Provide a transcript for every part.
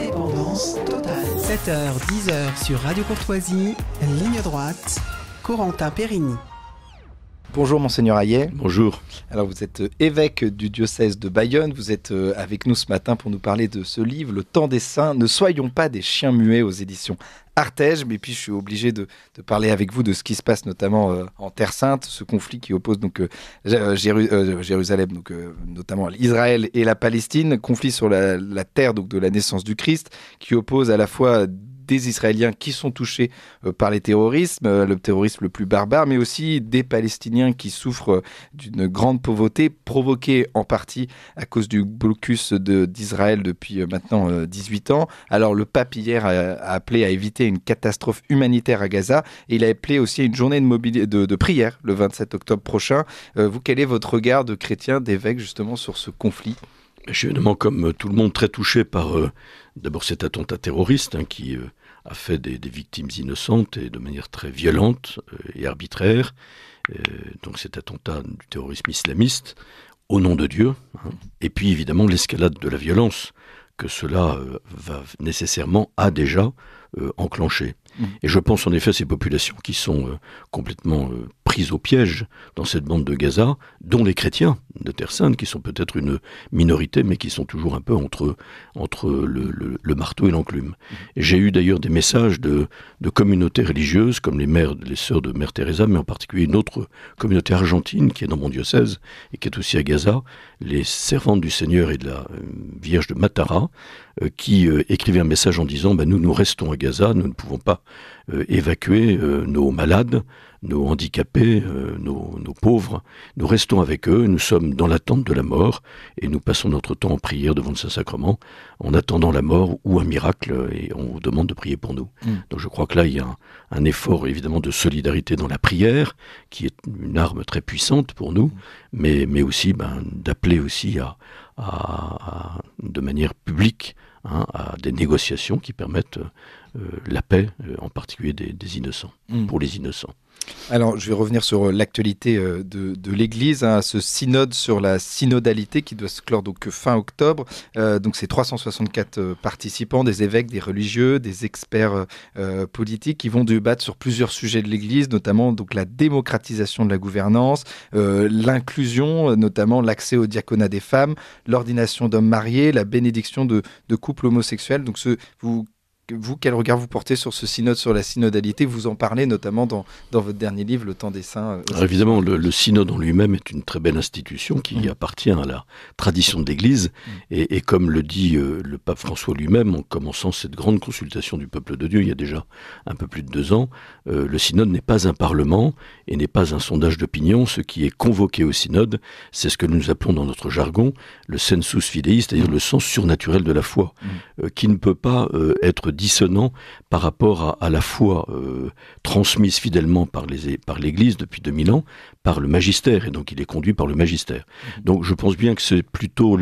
Indépendance totale. 7h, 10h sur Radio Courtoisie, ligne droite, Corentin Périgny. Bonjour Monseigneur Ayet. Bonjour. Alors vous êtes euh, évêque du diocèse de Bayonne, vous êtes euh, avec nous ce matin pour nous parler de ce livre, Le temps des saints, Ne soyons pas des chiens muets aux éditions Artege, mais puis je suis obligé de, parler avec vous de ce qui se passe notamment euh, en Terre Sainte, ce conflit qui oppose donc Jérusalem, donc notamment Israël et la Palestine, conflit sur la, terre donc de la naissance du Christ, qui oppose à la fois des Israéliens qui sont touchés euh, par les terrorismes, euh, le terrorisme le plus barbare, mais aussi des Palestiniens qui souffrent euh, d'une grande pauvreté provoquée en partie à cause du blocus d'Israël depuis maintenant 18 ans. Alors le pape hier a, appelé à éviter une catastrophe humanitaire à Gaza et il a appelé aussi à une journée de, de, prière le 27 octobre prochain. vous, quel est votre regard de chrétien, d'évêque justement sur ce conflit je suis évidemment, comme tout le monde, très touché par d'abord cet attentat terroriste hein, qui a fait des, victimes innocentes et de manière très violente euh, et arbitraire. Euh, donc cet attentat du terrorisme islamiste au nom de Dieu. Hein. Et puis évidemment l'escalade de la violence que cela euh, va nécessairement a déjà enclenché. Mmh. Et je pense en effet à ces populations qui sont complètement prise au piège dans cette bande de Gaza, dont les chrétiens de Terre Sainte, qui sont peut-être une minorité, mais qui sont toujours un peu entre, entre le, marteau et l'enclume. J'ai eu d'ailleurs des messages de, de, communautés religieuses, comme les mères, les sœurs de Mère Teresa, mais en particulier une autre communauté argentine qui est dans mon diocèse et qui est aussi à Gaza, les servantes du Seigneur et de la euh, Vierge de Matara, euh, qui euh, écrivaient un message en disant bah, Nous, nous restons à Gaza, nous ne pouvons pas évacuer nos malades, nos handicapés, euh, nos, pauvres. Nous restons avec eux, nous sommes dans l'attente de la mort et nous passons notre temps en prière devant le Saint-Sacrement en attendant la mort ou un miracle et on vous demande de prier pour nous. Hmm. Donc je crois que là, il y a un, effort évidemment de solidarité dans la prière qui est une arme très puissante pour nous, mais, aussi ben, d'appeler aussi à, de manière publique hein, à des négociations qui permettent euh, la paix, euh, en particulier des, innocents, hmm. pour les innocents. Alors, je vais revenir sur euh, l'actualité de, l'Église, hein, ce synode sur la synodalité qui doit se clore donc fin octobre. donc, c'est 364 participants, des évêques, des religieux, des experts politiques qui vont débattre sur plusieurs sujets de l'Église, notamment donc la démocratisation de la gouvernance, l'inclusion, notamment l'accès au diaconat des femmes, l'ordination d'hommes mariés, la bénédiction de, couples homosexuels. Donc, ce, vous vous, quel regard vous portez sur ce synode, sur la synodalité Vous en parlez notamment dans, votre dernier livre, Le Temps des Saints. Euh, ah, évidemment, le, synode en lui-même est une très belle institution qui mmh. appartient à la tradition de l'Église. Mmh. Et, comme le dit euh, le pape François lui-même en commençant cette grande consultation du peuple de Dieu il y a déjà un peu plus de deux ans, euh, le synode n'est pas un parlement et n'est pas un sondage d'opinion. Ce qui est convoqué au synode, c'est ce que nous appelons dans notre jargon le sensus fidei, c'est-à-dire le sens surnaturel de la foi, mmh. qui ne peut pas être dissonant par rapport à, la foi euh, transmise fidèlement par l'Église depuis 2000 ans, par le magistère, et donc il est conduit par le magistère. Donc je pense bien que c'est plutôt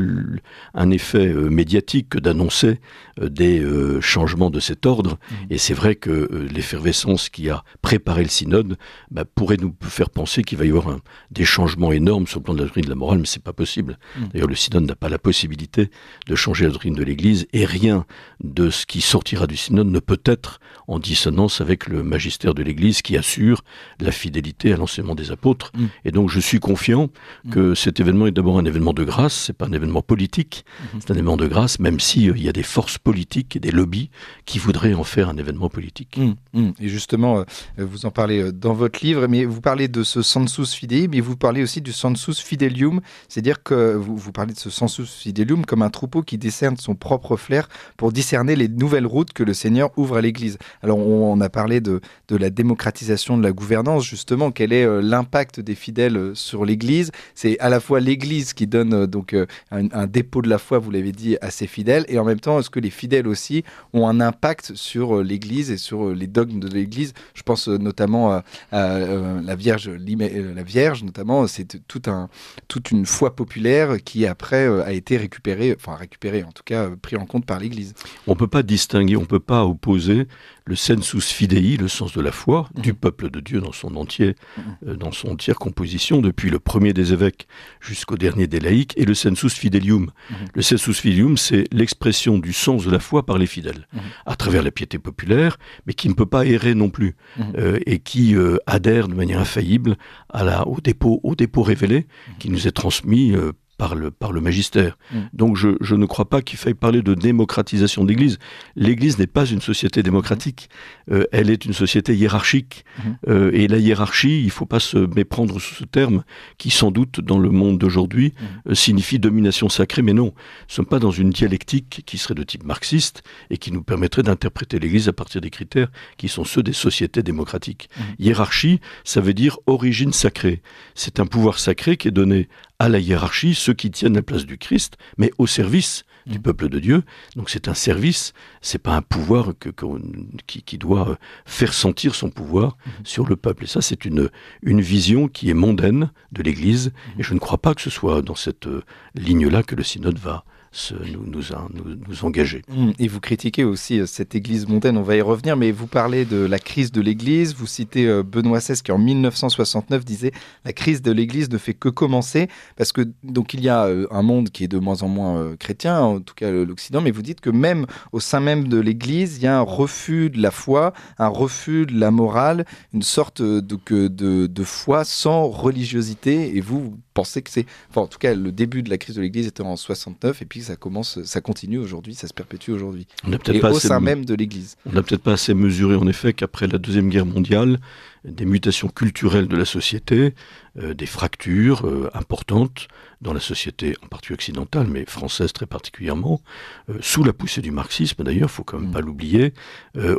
un effet euh, médiatique que d'annoncer euh, des euh, changements de cet ordre, mmh. et c'est vrai que l'effervescence qui a préparé le synode bah, pourrait nous faire penser qu'il va y avoir des changements énormes sur le plan de la doctrine de la morale, mais c'est pas possible. Mmh. D'ailleurs, le synode n'a pas la possibilité de changer la doctrine de l'Église, et rien de ce qui sortira du synode ne peut être en dissonance avec le magistère de l'Église qui assure la fidélité à l'enseignement des apôtres Mm. Et donc je suis confiant mm. que cet événement est d'abord un événement de grâce, c'est pas un événement politique, mm-hmm. c'est un événement de grâce, même si euh, il y a des forces politiques et des lobbies qui voudraient en faire un événement politique. Mm, et justement, euh, vous en parlez euh, dans votre livre, mais vous parlez de ce sensus fidei, mais vous parlez aussi du sensus fidelium, c'est-à-dire que vous, vous parlez de ce sensus fidelium comme un troupeau qui décerne son propre flair pour discerner les nouvelles routes que le Seigneur ouvre à l'Église. Alors on, a parlé de, la démocratisation de la gouvernance, justement, quel est l'impact des fidèles euh, sur l'Église. C'est à la fois l'Église qui donne euh, donc euh, un, dépôt de la foi, vous l'avez dit, à ses fidèles, et en même temps, est-ce que les fidèles aussi ont un impact sur l'Église et sur les dogmes de l'Église Je pense notamment à, la Vierge, la Vierge notamment. C'est tout un, toute une foi populaire qui après a été récupérée, enfin récupérée en tout cas, pris en compte par l'Église. On ne peut pas distinguer, on ne peut pas opposer le sensus fidei, le sens de la foi, mmh. du peuple de Dieu dans son entier, mmh. dans son composition depuis le premier des évêques jusqu'au dernier des laïcs et le sensus fidelium. Mhm. Le sensus fidelium, c'est l'expression du sens de la foi par les fidèles, mhm. à travers la piété populaire, mais qui ne peut pas errer non plus, mhm. euh, et qui euh, adhère de manière infaillible à au, dépôt, révélé qui nous est transmis euh, par le, magistère. Mm. Donc je, ne crois pas qu'il faille parler de démocratisation de l'Église. n'est pas une société démocratique, euh, elle est une société hiérarchique. Mm-hmm. Euh, et la hiérarchie, il ne faut pas se méprendre sous ce terme, qui sans doute dans le monde d'aujourd'hui mm-hmm. euh, signifie domination sacrée, mais non, nous ne sommes pas dans une dialectique qui serait de type marxiste et qui nous permettrait d'interpréter l'Église à partir des critères qui sont ceux des sociétés démocratiques. Mm-hmm. Hiérarchie, ça veut dire origine sacrée. C'est un pouvoir sacré qui est donné à la hiérarchie ceux qui tiennent la place du Christ, mais au service du mm. peuple de Dieu. Donc c'est un service, c'est pas un pouvoir qui, doit euh, faire sentir son pouvoir mm-hmm. sur le peuple. Et ça, c'est une, une vision qui est mondaine de l'Église. Mm-hmm. Et je ne crois pas que ce soit dans cette euh, ligne-là que le synode va, nous, nous, engager. Hmm, et vous critiquez aussi euh, cette Église mondaine, on va y revenir, mais vous parlez de la crise de l'Église, vous citez euh, Benoît XVI qui en 1969 disait « La crise de l'Église ne fait que commencer », parce que donc il y a euh, un monde qui est de moins en moins chrétien, en tout cas l'Occident, mais vous dites que même au sein même de l'Église, il y a un refus de la foi, un refus de la morale, une sorte de, de, de foi sans religiosité, et vous, que c'est. en tout cas, le début de la crise de l'Église était en 69, et puis ça commence, ça continue aujourd'hui, ça se perpétue aujourd'hui. Et au sein même de l'Église. On n'a peut-être pas assez mesuré, en effet, qu'après la Deuxième Guerre mondiale, des mutations culturelles de la société, euh, des fractures euh, importantes dans la société, en partie occidentale, mais française très particulièrement, euh, sous la poussée du marxisme d'ailleurs, faut quand même mm. pas l'oublier,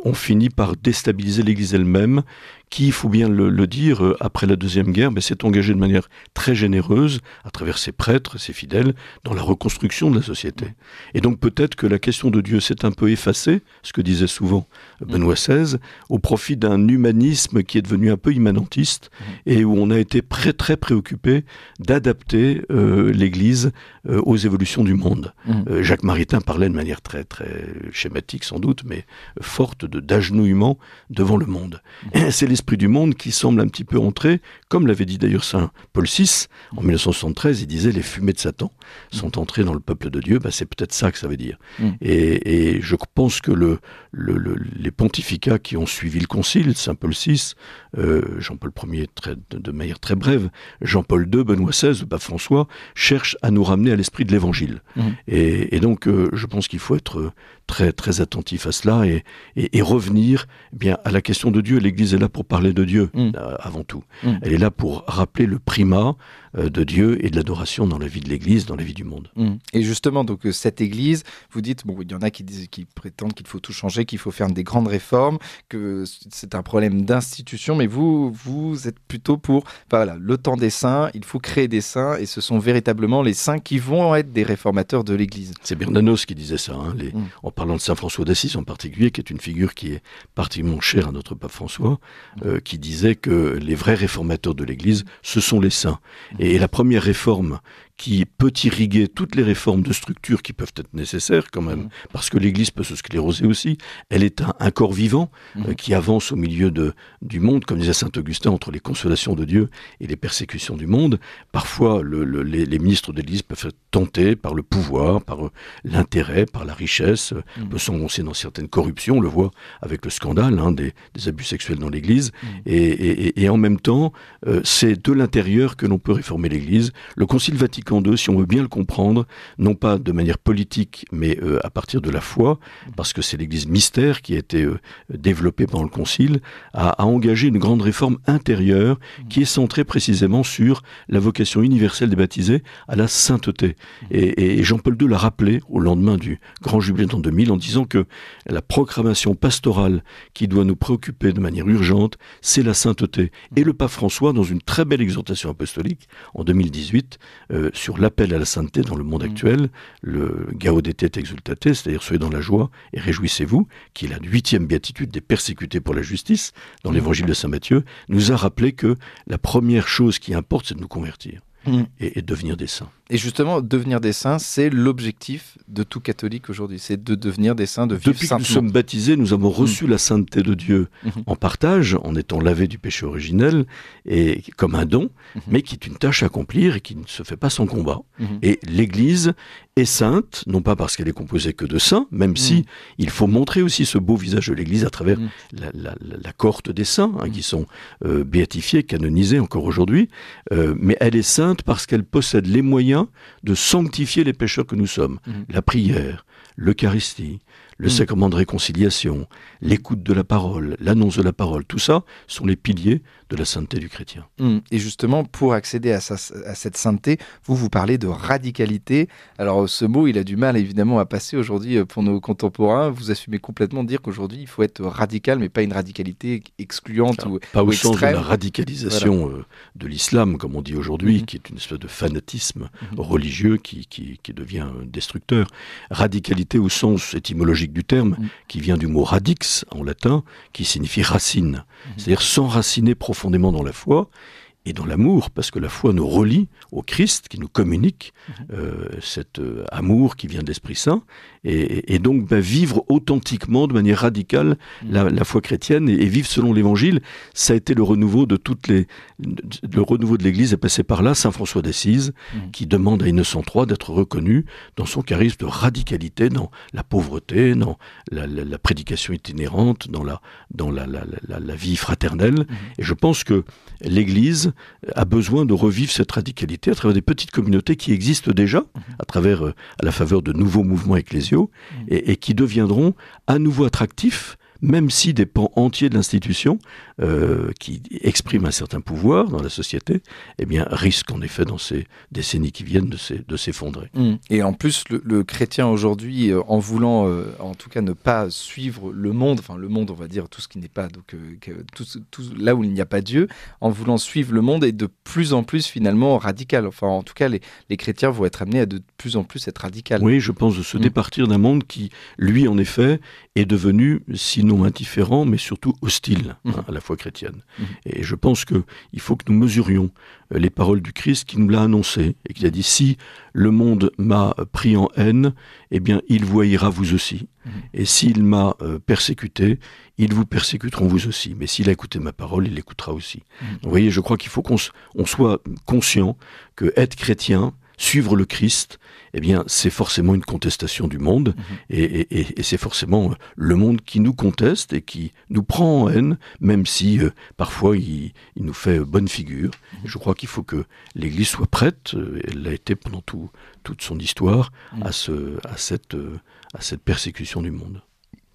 on finit par déstabiliser l'Église elle-même, qui, il faut bien le, dire, après la Deuxième Guerre, ben, s'est engagée de manière très généreuse, à travers ses prêtres, ses fidèles, dans la reconstruction de la société. Mm. Et donc peut-être que la question de Dieu s'est un peu effacée, ce que disait souvent Benoît mm. XVI, au profit d'un humanisme qui est devenu un peu immanentiste, et où on a été prêt très préoccupé d'adapter euh, l'Église euh, aux évolutions du monde. Mmh. Euh, Jacques Maritain parlait de manière très très schématique sans doute, mais forte de d'agenouillement devant le monde. Mmh. C'est l'esprit du monde qui semble un petit peu entrer, comme l'avait dit d'ailleurs saint Paul VI en 1973, il disait les fumées de Satan mmh. sont entrées dans le peuple de Dieu. Bah, c'est peut-être ça que ça veut dire. Et, je pense que le, les pontificats qui ont suivi le concile, saint Paul VI, euh, Jean-Paul Ier de, manière très brève, Jean-Paul II, Benoît XVI, François, cherchent à nous ramener à l'esprit de l'Évangile. Mhm. Et, donc, euh, je pense qu'il faut être euh, très très attentif à cela et, et, revenir eh bien à la question de Dieu. L'Église est là pour parler de Dieu mm. euh, avant tout. Mm. Elle est là pour rappeler le primat euh, de Dieu et de l'adoration dans la vie de l'Église, dans la vie du monde. Mm. Et justement, donc euh, cette Église, vous dites bon, il y en a qui, disent, qui prétendent qu'il faut tout changer, qu'il faut faire des grandes réformes, que c'est un problème d'institution, mais vous vous êtes plutôt pour voilà le temps des saints. Il faut créer des saints et ce sont véritablement les saints qui vont être des réformateurs de l'Église. C'est Bernanos qui disait ça. Hein, parlant de Saint François d'Assise en particulier, qui est une figure qui est particulièrement chère à notre pape François, euh, qui disait que les vrais réformateurs de l'Église, ce sont les saints. et la première réforme qui peut irriguer toutes les réformes de structure qui peuvent être nécessaires quand même, mhm. parce que l'Église peut se scléroser aussi. Elle est un, corps vivant mhm. euh, qui avance au milieu de, du monde, comme disait Saint Augustin, entre les consolations de Dieu et les persécutions du monde. Parfois, le, les, ministres de l'Église peuvent être tentés par le pouvoir, par euh, l'intérêt, par la richesse, mmh. Euh, peut s'enfoncer dans certaines corruptions. On le voit avec le scandale hein, des, des, abus sexuels dans l'Église. Mhm. Et, en même temps, c'est de l'intérieur que l'on peut réformer l'Église. Le Concile Vatican si on veut bien le comprendre, non pas de manière politique, mais euh, à partir de la foi, parce que c'est l'Église mystère qui a été euh, développée pendant le Concile, a, engagé une grande réforme intérieure qui est centrée précisément sur la vocation universelle des baptisés à la sainteté. Et, Jean-Paul II l'a rappelé au lendemain du Grand Jubilé en 2000 en disant que la proclamation pastorale qui doit nous préoccuper de manière urgente, c'est la sainteté. Et le pape François, dans une très belle exhortation apostolique en 2018, sur l'appel à la sainteté dans le monde mm. actuel, le Gaudete exultate, c'est-à-dire soyez dans la joie et réjouissez-vous, qui est la huitième béatitude des persécutés pour la justice, dans mm. l'évangile de Saint Matthieu, nous a rappelé que la première chose qui importe, c'est de nous convertir mm. et, et devenir des saints. Et justement, devenir des saints, c'est l'objectif de tout catholique aujourd'hui, c'est de devenir des saints, de vivre Depuis que nous sommes baptisés, nous avons hmm. reçu la sainteté de Dieu mhm. en partage, en étant lavés du péché originel, et comme un don, mhm. mais qui est une tâche à accomplir et qui ne se fait pas sans combat. Mhm. Et l'Église est sainte, non pas parce qu'elle est composée que de saints, même hmm. si il faut montrer aussi ce beau visage de l'Église à travers hmm. la, la, des saints, hein, qui sont euh, béatifiés, canonisés encore aujourd'hui, euh, mais elle est sainte parce qu'elle possède les moyens de sanctifier les pécheurs que nous sommes. Mhm. La prière, l'Eucharistie, le mhm. sacrement de réconciliation, l'écoute de la parole, l'annonce de la parole, tout ça sont les piliers de la sainteté du chrétien. Hmm. Et justement, pour accéder à, cette sainteté, vous vous parlez de radicalité. Alors ce mot, il a du mal évidemment à passer aujourd'hui euh, pour nos contemporains. Vous assumez complètement dire qu'aujourd'hui, il faut être radical, mais pas une radicalité excluante ah, ou Pas au sens de la radicalisation euh, de l'islam, comme on dit aujourd'hui, mhm. qui est une espèce de fanatisme mhm. religieux qui, devient destructeur. Radicalité au sens étymologique du terme, mhm. qui vient du mot radix en latin, qui signifie racine, c'est-à-dire s'enraciner profondément Fondément dans la foi et dans l'amour, parce que la foi nous relie au Christ qui nous communique mhm. euh, cet euh, amour qui vient de l'Esprit Saint, et, donc bah, vivre authentiquement, de manière radicale, mm. la, foi chrétienne et, vivre selon l'Évangile. Ça a été le renouveau de toutes les, le renouveau de l'Église est passé par là. Saint François d'Assise, mm. qui demande à Innocent III d'être reconnu dans son charisme de radicalité, dans la pauvreté, dans la, prédication itinérante, dans la, dans la, vie fraternelle. Mm. Et je pense que l'Église a besoin de revivre cette radicalité à travers des petites communautés qui existent déjà, à travers, euh, à la faveur de nouveaux mouvements ecclésiastiques Mmh. et qui deviendront à nouveau attractifs même si des pans entiers de l'institution, euh, qui expriment un certain pouvoir dans la société, eh bien, risquent en effet dans ces décennies qui viennent de s'effondrer. Mmh. Et en plus, le, chrétien aujourd'hui, euh, en voulant euh, en tout cas ne pas suivre le monde, enfin le monde, on va dire tout ce qui n'est pas, donc tout, tout, là où il n'y a pas Dieu, en voulant suivre le monde est de plus en plus finalement radical. Enfin, en tout cas, les, chrétiens vont être amenés à de plus en plus être radicaux. Oui, je pense de se mmh. départir d'un monde qui, lui, en effet, est devenu sinon indifférent, mais surtout hostile hein, mhm. à la foi chrétienne. Mhm. Et je pense qu'il faut que nous mesurions euh, les paroles du Christ qui nous l'a annoncé et qui a dit si le monde m'a euh, pris en haine, eh bien il vous haïra vous aussi. Mhm. Et s'il m'a euh, persécuté, ils vous persécuteront vous aussi. Mais s'il a écouté ma parole, il l'écoutera aussi. vous voyez, je crois qu'il faut qu'on soit conscient que être chrétien, suivre le Christ, eh bien, c'est forcément une contestation du monde, mhm. et, c'est forcément euh, le monde qui nous conteste et qui nous prend en haine, même si euh, parfois il, nous fait euh, bonne figure. Mhm. Je crois qu'il faut que l'Église soit prête, elle l'a été pendant tout, toute son histoire, mhm. à, ce, à, cette, à cette persécution du monde.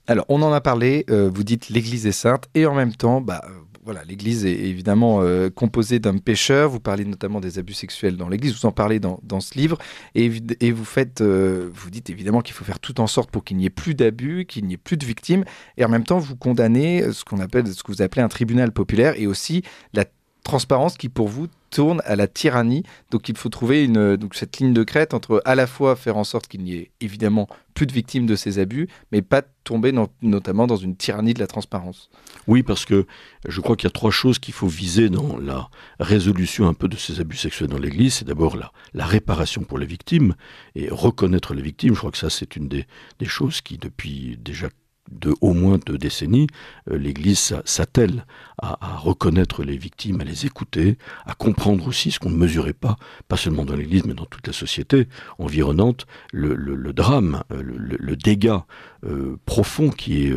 Alors, on en a parlé, vous dites l'Église est sainte, et en même temps, bah, voilà, l'Église est évidemment euh, composée d'hommes pêcheur. Vous parlez notamment des abus sexuels dans l'Église. Vous en parlez dans, ce livre et, vous faites, euh, vous dites évidemment qu'il faut faire tout en sorte pour qu'il n'y ait plus d'abus, qu'il n'y ait plus de victimes. Et en même temps, vous condamnez ce qu'on appelle, ce que vous appelez un tribunal populaire et aussi la transparence qui pour vous tourne à la tyrannie. Donc il faut trouver une, donc cette ligne de crête entre à la fois faire en sorte qu'il n'y ait évidemment plus de victimes de ces abus, mais pas tomber notamment dans une tyrannie de la transparence. Oui, parce que je crois qu'il y a trois choses qu'il faut viser dans la résolution un peu de ces abus sexuels dans l'Église. C'est d'abord la, la, réparation pour les victimes et reconnaître les victimes. Je crois que ça, c'est une des, des choses qui, depuis déjà de au moins deux décennies, euh, l'Église s'attelle à, reconnaître les victimes, à les écouter, à comprendre aussi ce qu'on ne mesurait pas, pas seulement dans l'Église, mais dans toute la société environnante, le, drame, euh, le, dégât euh, profond qui est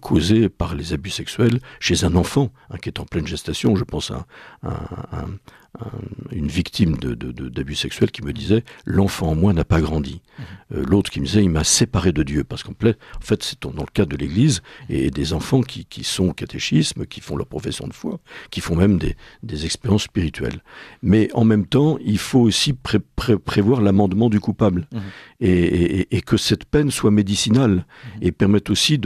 causé par les abus sexuels chez un enfant hein, qui est en pleine gestation. Je pense à, un... à une victime d'abus de, sexuels qui me disait l'enfant en moi n'a pas grandi. Euh, l'autre qui me disait il m'a séparé de Dieu parce qu'en fait c'est dans le cadre de l'Église et des enfants qui, sont au catéchisme, qui font leur profession de foi, qui font même des, expériences spirituelles. Mais en même temps il faut aussi prévoir l'amendement du coupable mmh. et, que cette peine soit médicinale mmh. et permette aussi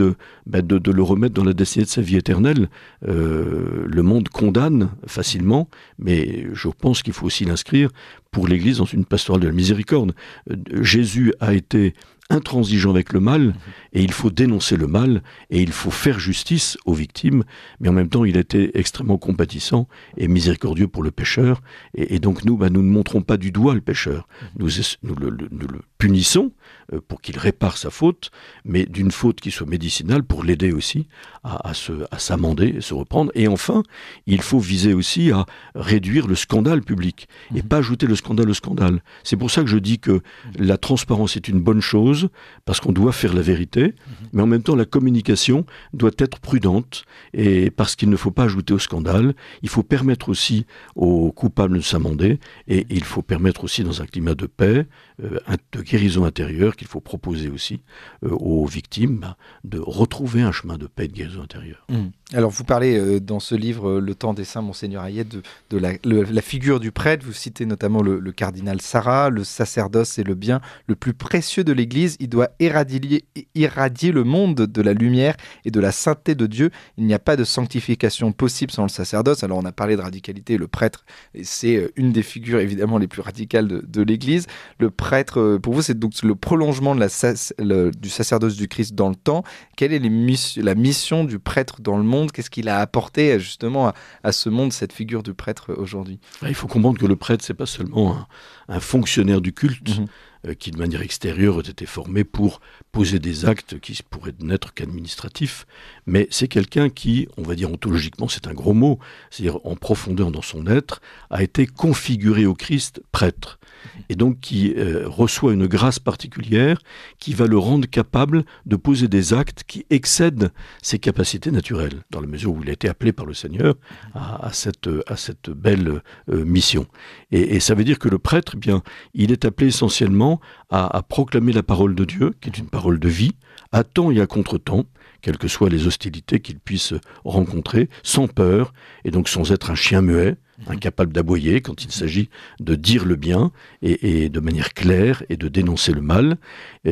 bah, de, de, le remettre dans la destinée de sa vie éternelle. Euh, le monde condamne facilement, mais je pense qu'il faut aussi l'inscrire pour l'Église dans une pastorale de la miséricorde. Euh, Jésus a été intransigeant avec le mal, mhm. et il faut dénoncer le mal, et il faut faire justice aux victimes, mais en même temps, il a été extrêmement compatissant et miséricordieux pour le pécheur, et, donc nous, bah, nous ne montrons pas du doigt le pécheur, mhm. nous, nous, le, punissons euh, pour qu'il répare sa faute, mais d'une faute qui soit médicinale pour l'aider aussi à, se, à s'amender et se reprendre. Et enfin, il faut viser aussi à réduire le scandale public et mhm. pas ajouter le scandale au scandale. C'est pour ça que je dis que la transparence est une bonne chose parce qu'on doit faire la vérité, mhm. mais en même temps, la communication doit être prudente et parce qu'il ne faut pas ajouter au scandale. Il faut permettre aussi aux coupables de s'amender et il faut permettre aussi dans un climat de paix, euh, de guérison intérieure qu'il faut proposer aussi euh, aux victimes ben, de retrouver un chemin de paix et de guérison intérieure. Mmh. Alors vous parlez euh, dans ce livre euh, Le temps des saints, monseigneur Hayet, de, la, figure du prêtre. Vous citez notamment le, cardinal Sarah, le sacerdoce est le bien le plus précieux de l'Église. Il doit éradier, irradier le monde de la lumière et de la sainteté de Dieu. Il n'y a pas de sanctification possible sans le sacerdoce. Alors on a parlé de radicalité, le prêtre, c'est une des figures évidemment les plus radicales de l'Église. Le prêtre, pour vous, c'est donc le prolongement du sacerdoce du Christ dans le temps. Quelle est la mission du prêtre dans le monde Qu'est-ce qu'il a apporté justement à, ce monde, cette figure du prêtre euh, aujourd'hui ah, Il faut comprendre que le prêtre, c'est pas seulement un, fonctionnaire du culte. Mhm. Euh, qui de manière extérieure ont été formé pour poser des actes qui pourraient n'être qu'administratifs, mais c'est quelqu'un qui, on va dire ontologiquement, c'est un gros mot, c'est-à-dire en profondeur dans son être, a été configuré au Christ prêtre, et donc qui euh, reçoit une grâce particulière qui va le rendre capable de poser des actes qui excèdent ses capacités naturelles, dans la mesure où il a été appelé par le Seigneur à, cette, à cette belle euh, mission. Et, ça veut dire que le prêtre, eh bien, il est appelé essentiellement à, à proclamer la parole de Dieu, qui est une parole de vie, à temps et à contre-temps, quelles que soient les hostilités qu'il puisse rencontrer, sans peur, et donc sans être un chien muet, incapable d'aboyer quand il s'agit de dire le bien et, de manière claire et de dénoncer le mal.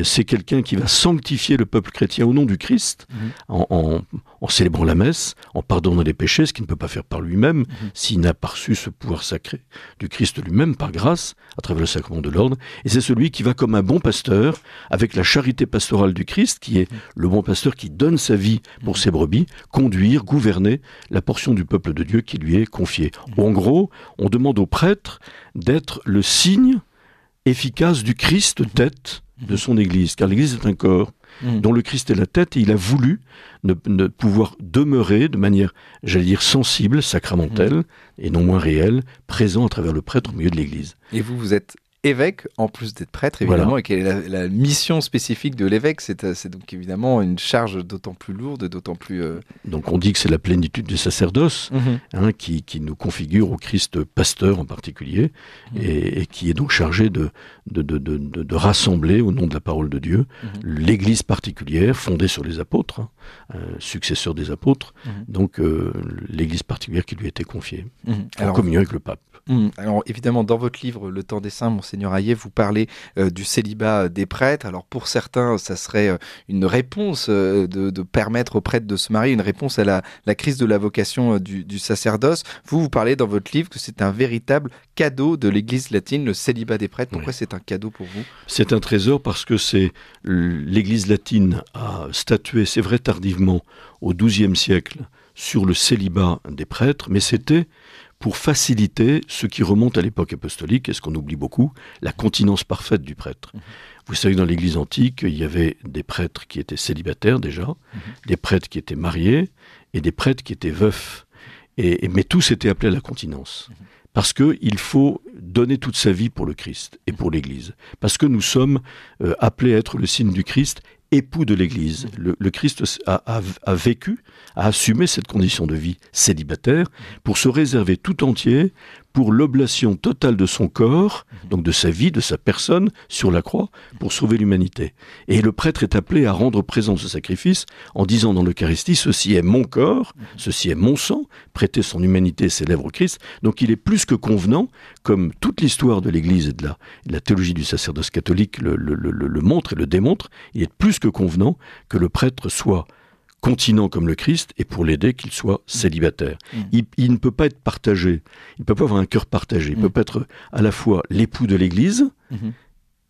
C'est quelqu'un qui va sanctifier le peuple chrétien au nom du Christ mhm. en, célébrant la messe, en pardonnant les péchés, ce qu'il ne peut pas faire par lui-même mhm. s'il n'a pas reçu ce pouvoir sacré du Christ lui-même par grâce à travers le sacrement de l'ordre. Et c'est celui qui va comme un bon pasteur avec la charité pastorale du Christ qui est mhm. le bon pasteur qui donne sa vie pour ses brebis, conduire, gouverner la portion du peuple de Dieu qui lui est confiée gros, on demande au prêtre d'être le signe efficace du Christ mhm. tête de son Église, car l'Église est un corps mhm. dont le Christ est la tête et il a voulu pouvoir demeurer de manière, j'allais dire, sensible, sacramentelle mhm. et non moins réelle, présent à travers le prêtre au milieu de l'Église. Et vous, vous êtes évêque en plus d'être prêtre, évidemment, et quelle est la, mission spécifique de l'évêque. Euh, c'est donc évidemment une charge d'autant plus lourde, d'autant plus. Euh, donc on dit que c'est la plénitude du sacerdoce mhm. hein, qui, nous configure au Christ pasteur en particulier, mhm. et, qui est donc chargé de, de, rassembler au nom de la parole de Dieu mhm. l'Église particulière fondée sur les apôtres, hein, euh, successeur des apôtres, donc l'Église particulière qui lui a été confiée, en communion avec le pape. Mm. Alors évidemment, dans votre livre Le temps des saints, monseigneur Hayet, vous parlez euh, du célibat des prêtres. Alors pour certains, ça serait euh, une réponse euh, de, permettre aux prêtres de se marier, une réponse à la, la crise de la vocation du, sacerdoce. Vous, vous parlez dans votre livre que c'est un véritable cadeau de l'Église latine, le célibat des prêtres. Pourquoi c'est un cadeau pour vous C'est un trésor parce que c'est l'Église latine a statué, c'est vrai tardivement, au XIIe siècle, sur le célibat des prêtres, mais c'était pour faciliter ce qui remonte à l'époque apostolique, et ce qu'on oublie beaucoup, la continence parfaite du prêtre. Mhm. Vous savez que dans l'Église antique, il y avait des prêtres qui étaient célibataires déjà, mhm. des prêtres qui étaient mariés, et des prêtres qui étaient veufs. Et, mais tous étaient appelés à la continence. Mhm. Parce qu'il faut donner toute sa vie pour le Christ et pour l'Église. Parce que nous sommes euh, appelés à être le signe du Christ époux de l'Église. Mm. Le, Christ a, vécu, a assumé cette condition de vie célibataire pour se réserver tout entier pour l'oblation totale de son corps, donc de sa vie, de sa personne, sur la croix, pour sauver l'humanité. Et le prêtre est appelé à rendre présent ce sacrifice en disant dans l'Eucharistie, ceci est mon corps, ceci est mon sang, prêter son humanité et ses lèvres au Christ. Donc il est plus que convenant, comme toute l'histoire de l'Église et de la, théologie du sacerdoce catholique le montre et le démontre, il est plus que convenant que le prêtre soit continent comme le Christ et pour l'aider qu'il soit mm. célibataire. Mm. Il, ne peut pas être partagé, il ne peut pas avoir un cœur partagé, il peut mm. pas être à la fois l'époux de l'Église mm-hmm.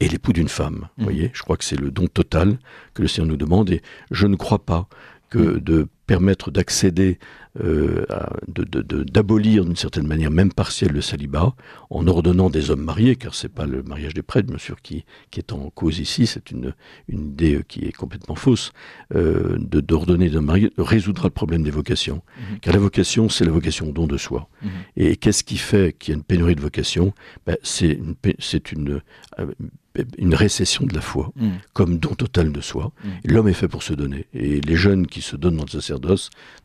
et l'époux d'une femme. Vous voyez, je crois que c'est le don total que le Seigneur nous demande et je ne crois pas que de permettre d'accéder, euh, d'abolir d'une certaine manière, même partielle, le célibat, en ordonnant des hommes mariés, car c'est pas le mariage des prêtres, bien sûr, qui, qui est en cause ici, c'est une, une, idée qui est complètement fausse, euh, d'ordonner de, hommes mariés résoudra le problème des vocations. Mhm. Car la vocation, c'est la vocation au don de soi. Mhm. Et qu'est-ce qui fait qu'il y a une pénurie de vocation ben, C'est une, euh, une récession de la foi, mhm. comme don total de soi. L'homme est fait pour se donner. Et les jeunes qui se donnent dans le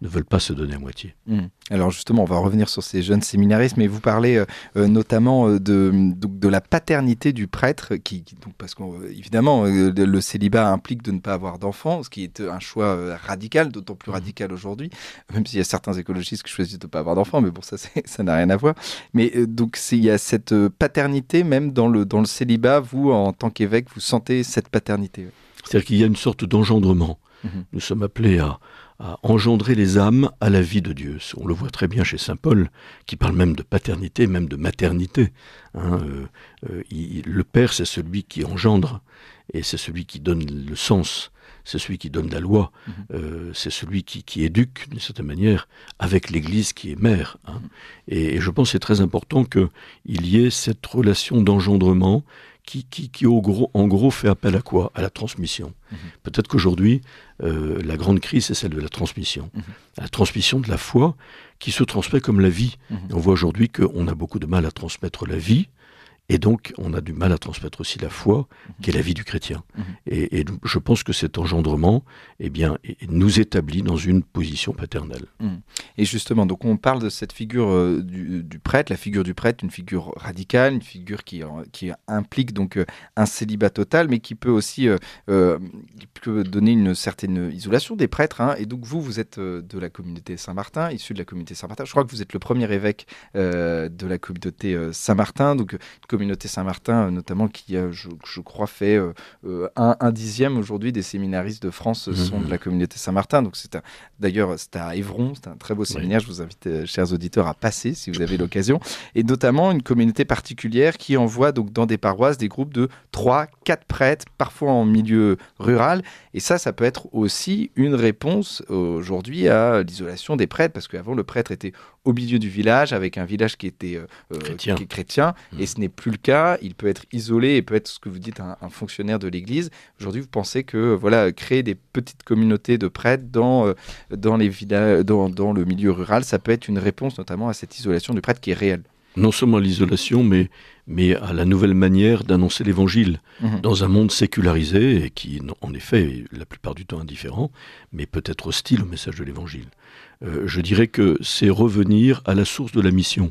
ne veulent pas se donner à moitié. Hmm. Alors justement, on va revenir sur ces jeunes séminaristes, mais vous parlez euh, euh, notamment euh, de, de, la paternité du prêtre, qui, donc, parce qu'évidemment, le célibat implique de ne pas avoir d'enfants, ce qui est un choix radical, d'autant plus hmm. radical aujourd'hui, même s'il y a certains écologistes qui choisissent de ne pas avoir d'enfants, mais bon, ça, ça n'a rien à voir. Mais donc, il y a cette paternité, même dans le, dans le célibat, vous, en tant qu'évêque, vous sentez cette paternité. C'est-à-dire qu'il y a une sorte d'engendrement. Mhm. Nous sommes appelés à, à engendrer les âmes à la vie de Dieu. On le voit très bien chez Saint Paul, qui parle même de paternité, même de maternité. Hein, euh, euh, le Père, c'est celui qui engendre, et c'est celui qui donne le sens c'est celui qui donne la loi, mhm. euh, c'est celui qui, éduque, d'une certaine manière, avec l'Église qui est mère. Hein. Mhm. Et, je pense que c'est très important qu'il y ait cette relation d'engendrement qui, qui, qui au gros, en gros fait appel à quoi À la transmission. Mhm. Peut-être qu'aujourd'hui, euh, la grande crise, c'est celle de la transmission. La transmission de la foi qui se transmet comme la vie. On voit aujourd'hui qu'on a beaucoup de mal à transmettre la vie, et donc, on a du mal à transmettre aussi la foi, mhm. qui est la vie du chrétien. Mhm. Et, je pense que cet engendrement, eh bien, nous établit dans une position paternelle. Mhm. Et justement, donc on parle de cette figure euh, du, prêtre, la figure du prêtre, une figure radicale, une figure qui, euh, qui implique donc euh, un célibat total, mais qui peut aussi peut donner une certaine isolation des prêtres. Hein. Et donc vous, vous êtes de la communauté Saint-Martin, issu de la communauté Saint-Martin. Je crois que vous êtes le premier évêque de la communauté Saint-Martin, donc communauté Saint-Martin, euh, notamment, qui, je, je, crois, fait euh, euh, un, dixième aujourd'hui des séminaristes de France sont mmh, de mmh. la communauté Saint-Martin. Donc, c'est d'ailleurs, c'est à Évron, c'est un très beau séminaire. Je vous invite, chers auditeurs, à passer si vous avez l'occasion. Et notamment, une communauté particulière qui envoie donc dans des paroisses des groupes de trois, quatre prêtres, parfois en milieu rural. Et ça, ça peut être aussi une réponse aujourd'hui à l'isolation des prêtres, parce qu'avant, le prêtre était au milieu du village avec un village qui était euh, euh, chrétien, et hmm. ce n'est plus le cas. Il peut être isolé et peut être ce que vous dites un, fonctionnaire de l'Église. Aujourd'hui, vous pensez que euh, voilà créer des petites communautés de prêtres dans dans les dans, le milieu rural, ça peut être une réponse notamment à cette isolation du prêtre qui est réelle non seulement à l'isolation, mais, mais à la nouvelle manière d'annoncer l'Évangile, mmh. dans un monde sécularisé, et qui, en effet, est la plupart du temps indifférent, mais peut-être hostile au message de l'Évangile. Euh, je dirais que c'est revenir à la source de la mission.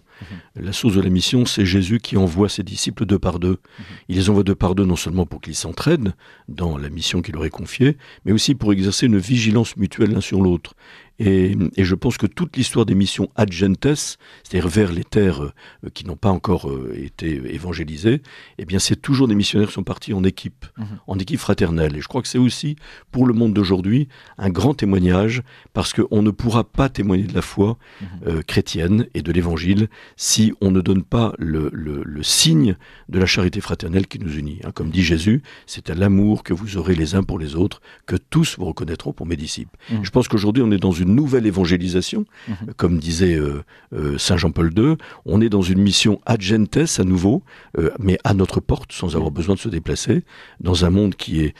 Mhm. La source de la mission, c'est Jésus qui envoie ses disciples deux par deux. Mhm. Il les envoie deux par deux non seulement pour qu'ils s'entraident dans la mission qu'il leur est confiée, mais aussi pour exercer une vigilance mutuelle l'un sur l'autre. Et, je pense que toute l'histoire des missions ad gentes, c'est-à-dire vers les terres euh, qui n'ont pas encore euh, été évangélisées, eh bien, c'est toujours des missionnaires qui sont partis en équipe, mhm. en équipe fraternelle. Et je crois que c'est aussi, pour le monde d'aujourd'hui, un grand témoignage, parce qu'on ne pourra pas témoigner de la foi mhm. euh, chrétienne et de l'évangile si on ne donne pas le, signe de la charité fraternelle qui nous unit. Hein. comme dit Jésus, c'est à l'amour que vous aurez les uns pour les autres que tous vous reconnaîtront pour mes disciples. Mhm. Je pense qu'aujourd'hui, on est dans nouvelle évangélisation, mhm. comme disait euh, euh, Saint Jean-Paul II. On est dans une mission ad gentes à nouveau, euh, mais à notre porte, sans avoir mhm. besoin de se déplacer, dans un monde qui est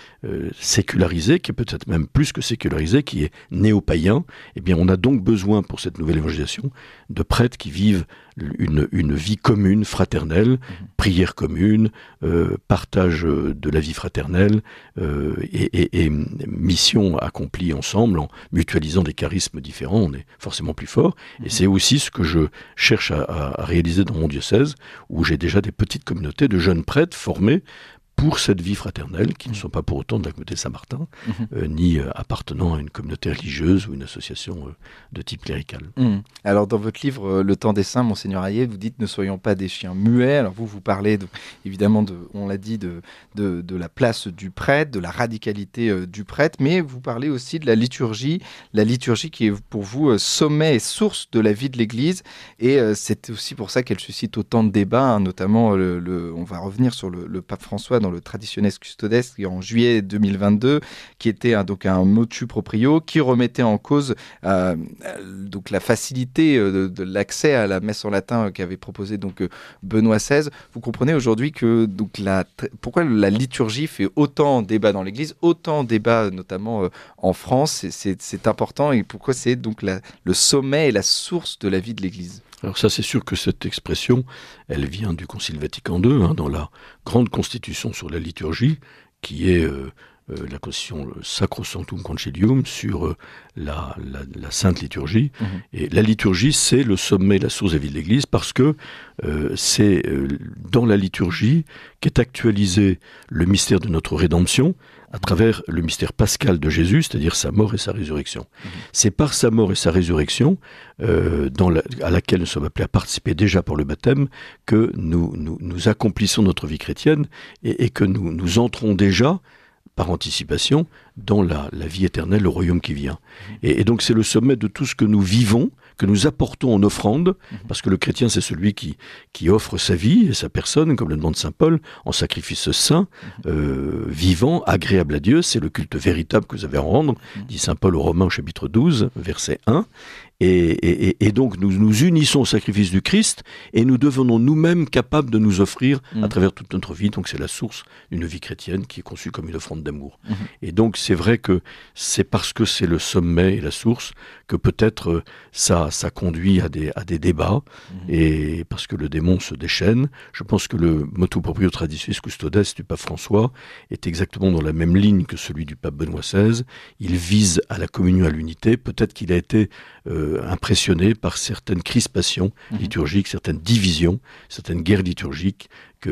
sécularisé, qui est peut-être même plus que sécularisé, qui est néo-païen. Eh bien, on a donc besoin pour cette nouvelle évangélisation de prêtres qui vivent une, vie commune, fraternelle, mhm. prière commune, euh, partage de la vie fraternelle euh, et, mission accomplie ensemble en mutualisant des charismes différents. On est forcément plus fort. Et mhm. c'est aussi ce que je cherche à réaliser dans mon diocèse, où j'ai déjà des petites communautés de jeunes prêtres formés pour cette vie fraternelle, qui ne mhm. sont pas pour autant de la communauté Saint-Martin, mhm. euh, ni euh, appartenant à une communauté religieuse ou une association euh, de type clérical. Mhm. Alors dans votre livre Le temps des saints, monseigneur Ayer, vous dites ne soyons pas des chiens muets. Alors vous, vous parlez évidemment, de, on l'a dit, de, de, la place du prêtre, de la radicalité du prêtre, mais vous parlez aussi de la liturgie, la liturgie qui est pour vous sommet et source de la vie de l'Église, et c'est aussi pour ça qu'elle suscite autant de débats, hein, notamment, le, on va revenir sur le, le pape François dans le traditionnel Custodes en juillet 2022, qui était un, donc un motu proprio qui remettait en cause euh, euh, donc la facilité euh, de, l'accès à la messe en latin qu'avait proposé donc Benoît XVI. Vous comprenez aujourd'hui que donc la pourquoi la liturgie fait autant débat dans l'Église, autant débat notamment en France, c'est important et pourquoi c'est donc le sommet et la source de la vie de l'Église. Alors ça, c'est sûr que cette expression, elle vient du Concile Vatican II, hein, dans la grande constitution sur la liturgie, qui est euh, euh, la constitution Sacrosanctum Concilium sur euh, la, Sainte Liturgie. Mmh. Et la liturgie, c'est le sommet, la source et vie de l'Église, parce que c'est dans la liturgie qu'est actualisé le mystère de notre rédemption, à travers le mystère pascal de Jésus, c'est-à-dire sa mort et sa résurrection. C'est par sa mort et sa résurrection, euh, à laquelle nous sommes appelés à participer déjà pour le baptême, que nous, accomplissons notre vie chrétienne et, que nous, nous entrons déjà par anticipation dans la, vie éternelle, le royaume qui vient. Et, et donc c'est le sommet de tout ce que nous vivons que nous apportons en offrande, mhm. parce que le chrétien, c'est celui qui, qui offre sa vie et sa personne, comme le demande Saint Paul, en sacrifice saint, mhm. euh, vivant, agréable à Dieu, c'est le culte véritable que vous avez à rendre, mhm. dit Saint Paul aux Romains au chapitre 12, verset 1. Et, donc nous nous unissons au sacrifice du Christ et nous devenons nous-mêmes capables de nous offrir à mm. travers toute notre vie. Donc c'est la source d'une vie chrétienne qui est conçue comme une offrande d'amour. Mm-hmm. Et donc c'est vrai que c'est parce que c'est le sommet et la source que peut-être euh, ça, ça conduit à des, à des débats mm-hmm. et parce que le démon se déchaîne. Je pense que le motu proprio traditus custodes du pape François est exactement dans la même ligne que celui du pape Benoît XVI. Il vise à la communion, à l'unité. Peut-être qu'il a été euh, impressionné par certaines crispations mhm. liturgiques, certaines divisions, certaines guerres liturgiques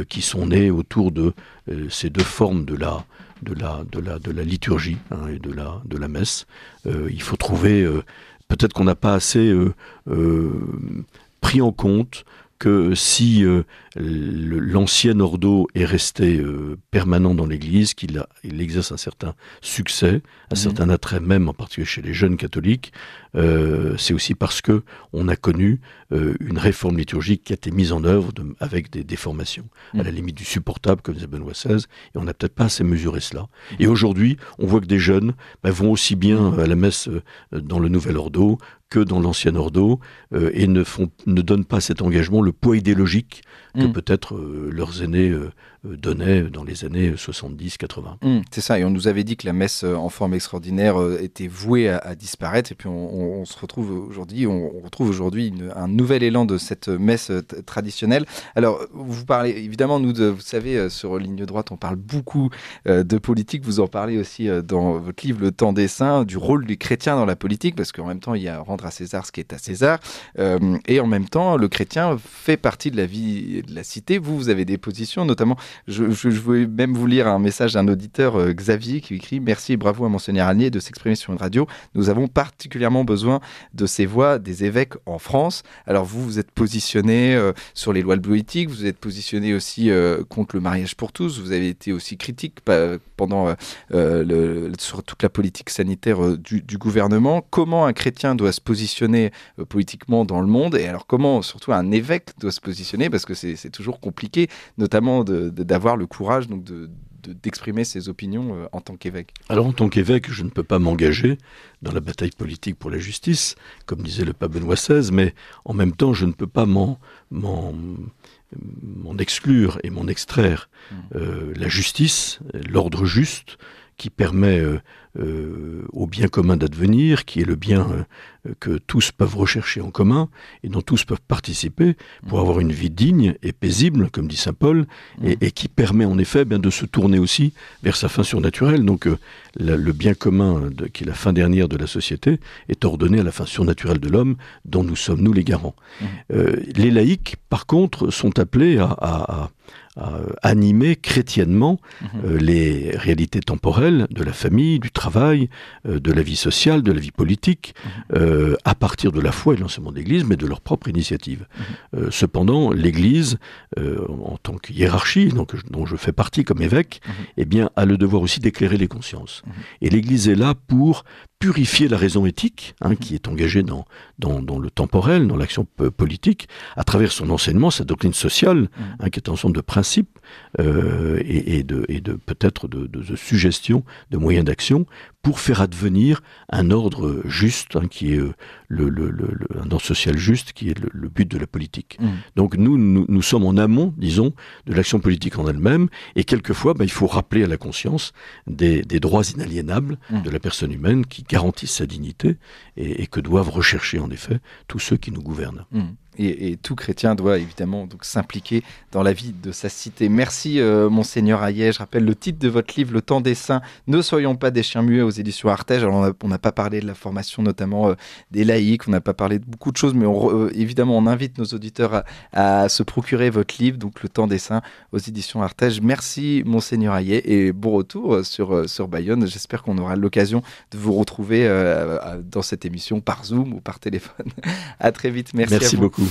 qui sont nées autour de euh, ces deux formes de la, de la, de de la liturgie hein, et de la, de la messe. Euh, il faut trouver, euh, peut-être qu'on n'a pas assez pris en compte que si euh, l'ancien ordo est resté euh, permanent dans l'Église, qu'il exerce un certain succès, un mhm. certain attrait même, en particulier chez les jeunes catholiques, euh, c'est aussi parce que on a connu une réforme liturgique qui a été mise en œuvre avec des déformations, à mhm. la limite du supportable, comme disait Benoît XVI, et on n'a peut-être pas assez mesuré cela. Et aujourd'hui, on voit que des jeunes bah, vont aussi bien mhm. à la messe dans le nouvel ordo que dans l'ancien ordo euh, et ne, font, ne donnent pas cet engagement le poids idéologique que mm. peut-être euh, leurs aînés euh, euh, donnait dans les années 70-80. Euh, mmh, c'est ça, et on nous avait dit que la messe euh, en forme extraordinaire était vouée à, disparaître, et puis on, se retrouve aujourd'hui, on, retrouve aujourd'hui un nouvel élan de cette messe traditionnelle. Alors, vous parlez évidemment, nous, de, vous savez, sur Ligne Droite, on parle beaucoup de politique, vous en parlez aussi dans votre livre Le Temps des Saints, du rôle du chrétien dans la politique, parce qu'en même temps, il y a rendre à César ce qui est à César, et en même temps, le chrétien fait partie de la vie de la cité. Vous, vous avez des positions, notamment je, je, voulais même vous lire un message d'un auditeur, euh, Xavier, qui écrit Merci et bravo à Monseigneur Allier de s'exprimer sur une radio. Nous avons particulièrement besoin de ces voix des évêques en France. Alors, vous, vous êtes positionné euh, sur les lois de politique, vous êtes positionné aussi euh, contre le mariage pour tous, vous avez été aussi critique pendant le, sur toute la politique sanitaire du, gouvernement. Comment un chrétien doit se positionner politiquement dans le monde et alors comment surtout un évêque doit se positionner parce que c'est toujours compliqué, notamment de d'avoir le courage donc d'exprimer ses opinions euh, en tant qu'évêque Alors en tant qu'évêque, je ne peux pas m'engager dans la bataille politique pour la justice, comme disait le pape Benoît XVI, mais en même temps, je ne peux pas m'en exclure et m'en extraire. Mmh. Euh, la justice, l'ordre juste, qui permet euh, euh, au bien commun d'advenir, qui est le bien euh, que tous peuvent rechercher en commun et dont tous peuvent participer pour mm. avoir une vie digne et paisible, comme dit Saint Paul, et, mm. qui permet en effet eh bien, de se tourner aussi vers sa fin surnaturelle. Donc le bien commun, qui est la fin dernière de la société, est ordonné à la fin surnaturelle de l'homme dont nous sommes, nous, les garants. Mm. les laïcs, par contre, sont appelés à à euh, animer chrétiennement mhm. euh, les réalités temporelles de la famille, du travail, euh, de la vie sociale, de la vie politique, mhm. à partir de la foi et de l'enseignement de l'Église, mais de leur propre initiative. Mhm. cependant, l'Église, en tant que hiérarchie donc, dont je fais partie comme évêque, eh bien, a le devoir aussi d'éclairer les consciences. Et l'Église est là pour purifier la raison éthique, hein, qui est engagée dans, dans, le temporel, dans l'action politique, à travers son enseignement, sa doctrine sociale, hein, qui est un ensemble de principes principe euh, et, et, de, peut-être de, suggestions, de moyens d'action pour faire advenir un ordre juste, hein, qui est euh, le, un ordre social juste, qui est le, but de la politique. Mmh. Donc nous, nous, sommes en amont, disons, de l'action politique en elle-même, et quelquefois, bah, il faut rappeler à la conscience des, droits inaliénables mmh. de la personne humaine qui garantissent sa dignité et, que doivent rechercher, en effet, tous ceux qui nous gouvernent. Mmh et, tout chrétien doit évidemment donc s'impliquer dans la vie de sa cité. Merci euh, monseigneur Hayet. Je rappelle le titre de votre livre, Le temps des saints. Ne soyons pas des chiens muets aux éditions Artege. Alors on n'a pas parlé de la formation notamment euh, des laïcs, on n'a pas parlé de beaucoup de choses, mais euh, évidemment on invite nos auditeurs à, se procurer votre livre, donc Le temps des saints aux éditions Artege. Merci monseigneur Hayet et bon retour sur, sur Bayonne. J'espère qu'on aura l'occasion de vous retrouver dans cette émission par Zoom ou par téléphone. à très vite. Merci, beaucoup.